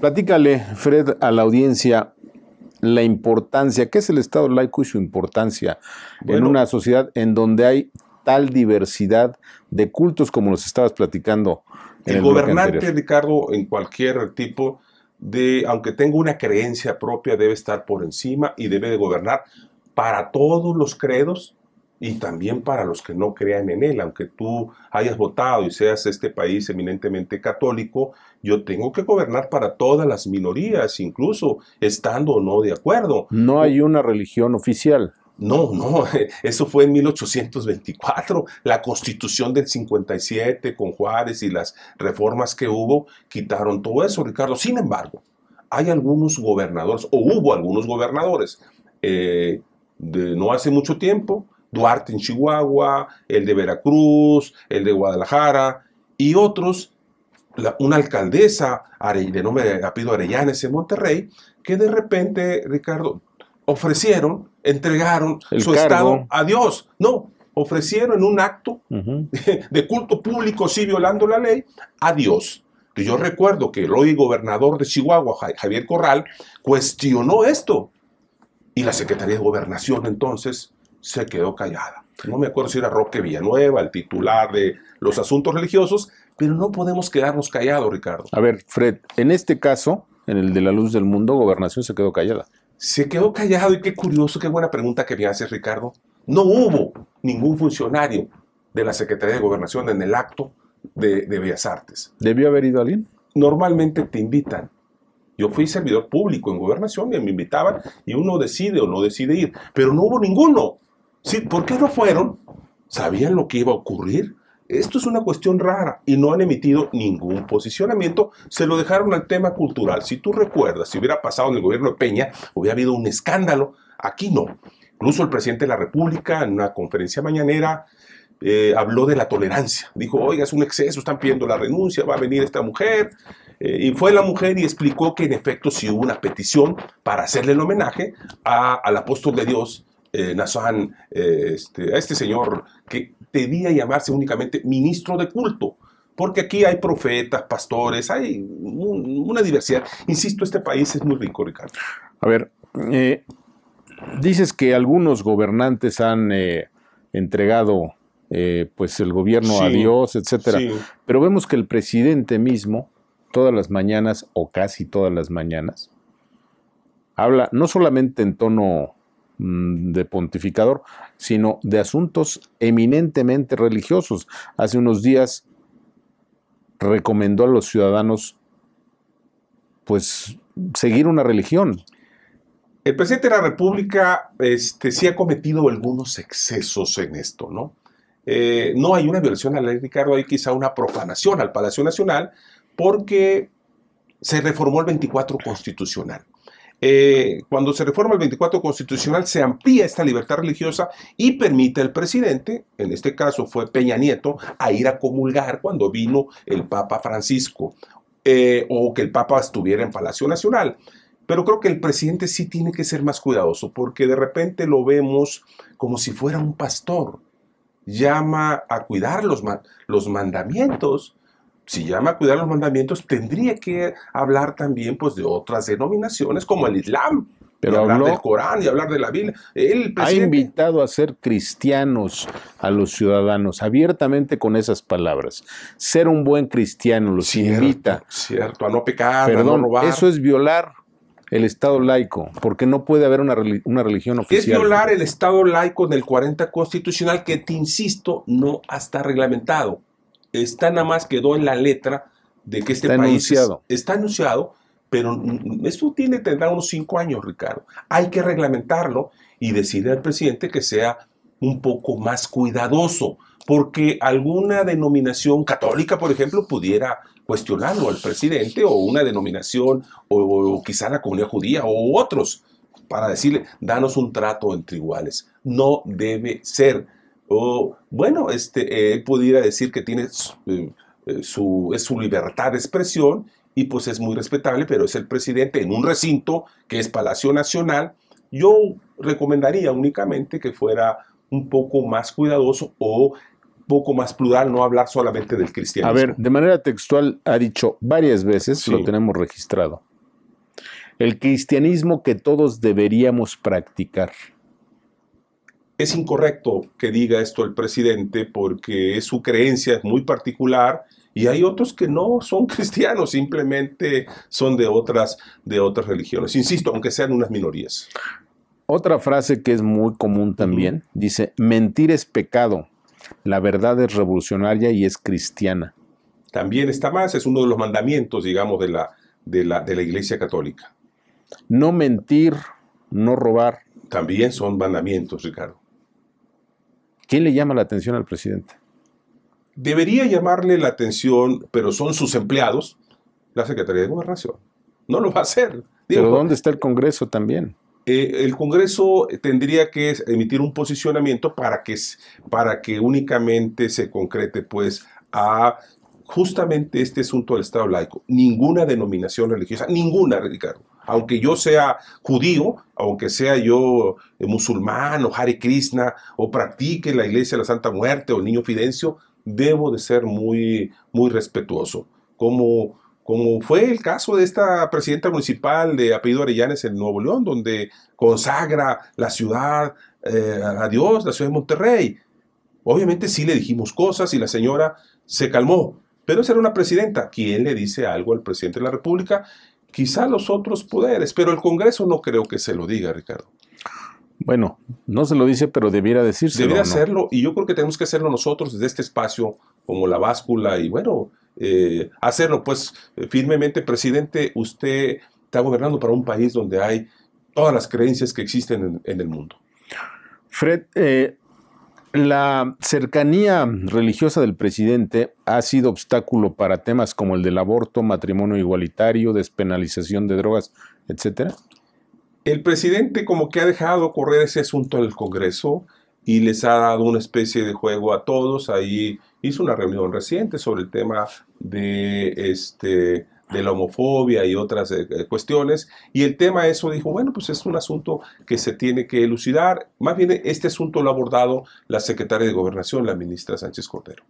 Platícale, Fred, a la audiencia la importancia, ¿qué es el Estado laico y su importancia en una sociedad en donde hay tal diversidad de cultos como los estabas platicando? el, el gobernante, Ricardo, en cualquier tipo de, aunque tenga una creencia propia, debe estar por encima y debe de gobernar para todos los credos y también para los que no crean en él. Aunque tú hayas votado y seas este país eminentemente católico, yo tengo que gobernar para todas las minorías, incluso estando o no de acuerdo. No hay una religión oficial. No, no, eso fue en 1824. La constitución del 57 con Juárez y las reformas que hubo quitaron todo eso, Ricardo. Sin embargo, hay algunos gobernadores, o hubo algunos gobernadores, eh, no hace mucho tiempo, Duarte en Chihuahua, el de Veracruz, el de Guadalajara y otros, una alcaldesa de nombre Apido Arellanes en Monterrey, que de repente, Ricardo, ofrecieron, entregaron su estado a Dios. No, ofrecieron en un acto de, de culto público, sí violando la ley, a Dios. Yo recuerdo que el hoy gobernador de Chihuahua, Javier Corral, cuestionó esto. Y la Secretaría de Gobernación entonces se quedó callada. No me acuerdo si era Roque Villanueva, el titular de los asuntos religiosos, pero no podemos quedarnos callados, Ricardo. A ver, Fred, en este caso, en el de la luz del mundo, gobernación se quedó callada. Se quedó callado y qué curioso, qué buena pregunta que me haces, Ricardo. No hubo ningún funcionario de la Secretaría de Gobernación en el acto de, de Bellas Artes. ¿Debió haber ido alguien? Normalmente te invitan. Yo fui servidor público en gobernación y me invitaban y uno decide o no decide ir, pero no hubo ninguno. Sí, ¿por qué no fueron? ¿Sabían lo que iba a ocurrir? Esto es una cuestión rara y no han emitido ningún posicionamiento, se lo dejaron al tema cultural. Si tú recuerdas, si hubiera pasado en el gobierno de Peña, hubiera habido un escándalo, aquí no. Incluso el presidente de la República en una conferencia mañanera eh, habló de la tolerancia. Dijo, oiga, es un exceso, están pidiendo la renuncia, va a venir esta mujer. Eh, y fue la mujer y explicó que en efecto sí hubo una petición para hacerle el homenaje al apóstol de Dios, eh, eh, este, a este señor que debía llamarse únicamente ministro de culto, porque aquí hay profetas, pastores, hay una diversidad. Insisto, este país es muy rico, Ricardo. A ver, eh, dices que algunos gobernantes han eh, entregado pues el gobierno a Dios, etcétera, pero vemos que el presidente mismo todas las mañanas o casi todas las mañanas habla no solamente en tono Mm, de pontificador, sino de asuntos eminentemente religiosos. Hace unos días recomendó a los ciudadanos pues seguir una religión. El presidente de la República este, sí ha cometido algunos excesos en esto, ¿no? Eh, no hay una violación a la ley, Ricardo, hay quizá una profanación al Palacio Nacional porque se reformó el 24 constitucional. Eh, cuando se reforma el 24 constitucional, se amplía esta libertad religiosa y permite al presidente, en este caso fue Peña Nieto, a ir a comulgar cuando vino el Papa Francisco eh, o que el Papa estuviera en Palacio Nacional. Pero creo que el presidente sí tiene que ser más cuidadoso porque de repente lo vemos como si fuera un pastor. Llama a cuidar los mandamientos, si llama a cuidar los mandamientos, tendría que hablar también pues, de otras denominaciones como el Islam. Pero hablar del Corán y hablar de la Biblia. ha invitado a ser cristianos a los ciudadanos, abiertamente con esas palabras. Ser un buen cristiano los invita. Cierto, a no pecar, a no Eso es violar el Estado laico, porque no puede haber una, una, religión oficial. Es violar el Estado laico del 40 constitucional que, te insisto, no está reglamentado está nada más quedó en la letra de que este está país anunciado. está anunciado, pero esto tiene, tendrá unos cinco años, Ricardo. Hay que reglamentarlo y decirle al presidente que sea un poco más cuidadoso, porque alguna denominación católica, por ejemplo, pudiera cuestionarlo al presidente o una denominación o, o quizá la comunidad judía o otros para decirle, danos un trato entre iguales. No debe ser. O, bueno, este, eh, él pudiera decir que tiene eh, eh, su, es su libertad de expresión y pues es muy respetable, pero es el presidente en un recinto que es Palacio Nacional. Yo recomendaría únicamente que fuera un poco más cuidadoso o poco más plural, no hablar solamente del cristianismo. A ver, de manera textual ha dicho varias veces, lo tenemos registrado, el cristianismo que todos deberíamos practicar es incorrecto que diga esto el presidente porque su creencia es muy particular y hay otros que no son cristianos, simplemente son de otras, de otras religiones. Insisto, aunque sean unas minorías. Otra frase que es muy común también, dice, mentir es pecado, la verdad es revolucionaria y es cristiana. También está más, es uno de los mandamientos, digamos, de la, de la, de la Iglesia Católica. No mentir, no robar. También son mandamientos, Ricardo. ¿Quién le llama la atención al presidente? Debería llamarle la atención, pero son sus empleados, la Secretaría de Gobernación. No lo va a hacer. pero ¿dónde está el Congreso también? Eh, el Congreso tendría que emitir un posicionamiento para que, para que únicamente se concrete pues a justamente este asunto del Estado laico. Ninguna denominación religiosa, ninguna, Ricardo aunque yo sea judío, aunque sea yo eh, musulmán o Hare Krishna, o practique la iglesia de la Santa Muerte o el Niño Fidencio, debo de ser muy, muy respetuoso. Como, como fue el caso de esta presidenta municipal de apellido Arellanes en Nuevo León, donde consagra la ciudad eh, a Dios, la ciudad de Monterrey. Obviamente sí le dijimos cosas y la señora se calmó, pero esa era una presidenta. ¿Quién le dice algo al presidente de la República? quizá los otros poderes, pero el Congreso no creo que se lo diga, Ricardo. Bueno, no se lo dice, pero debiera decirse. Debiera hacerlo, y yo creo que tenemos que hacerlo nosotros desde este espacio, como la báscula, y bueno, eh, hacerlo. Pues eh, firmemente, presidente, usted está gobernando para un país donde hay todas las creencias que existen en, el mundo. Fred, eh, la cercanía religiosa del presidente ha sido obstáculo para temas como el del aborto, matrimonio igualitario, despenalización de drogas, etcétera. El presidente como que ha dejado correr ese asunto en el Congreso y les ha dado una especie de juego a todos. Ahí hizo una reunión reciente sobre el tema de este de la homofobia y otras eh, eh, cuestiones. Y el tema eso dijo, bueno, pues es un asunto que se tiene que elucidar. Más bien, este asunto lo ha abordado la secretaria de Gobernación, la ministra Sánchez Cordero.